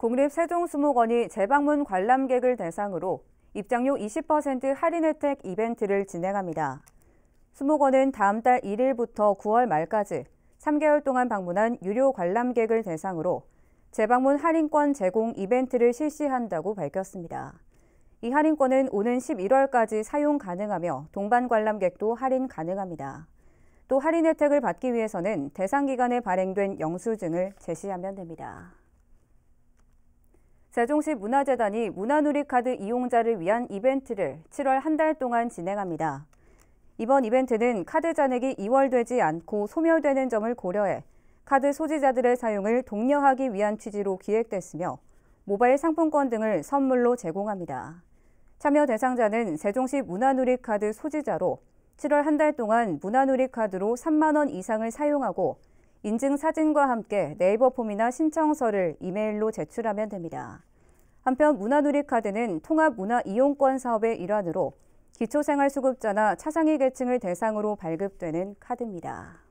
국립세종수목원이 재방문 관람객을 대상으로 입장료 20% 할인 혜택 이벤트를 진행합니다. 수목원은 다음 달 1일부터 9월 말까지 3개월 동안 방문한 유료 관람객을 대상으로 재방문 할인권 제공 이벤트를 실시한다고 밝혔습니다. 이 할인권은 오는 11월까지 사용 가능하며 동반 관람객도 할인 가능합니다. 또 할인 혜택을 받기 위해서는 대상 기간에 발행된 영수증을 제시하면 됩니다. 세종시 문화재단이 문화누리카드 이용자를 위한 이벤트를 7월 한 달 동안 진행합니다. 이번 이벤트는 카드 잔액이 이월되지 않고 소멸되는 점을 고려해 카드 소지자들의 사용을 독려하기 위한 취지로 기획됐으며 모바일 상품권 등을 선물로 제공합니다. 참여 대상자는 세종시 문화누리카드 소지자로 7월 한 달 동안 문화누리카드로 3만 원 이상을 사용하고 인증 사진과 함께 네이버 폼이나 신청서를 이메일로 제출하면 됩니다. 한편 문화누리카드는 통합문화 이용권 사업의 일환으로 기초생활수급자나 차상위 계층을 대상으로 발급되는 카드입니다.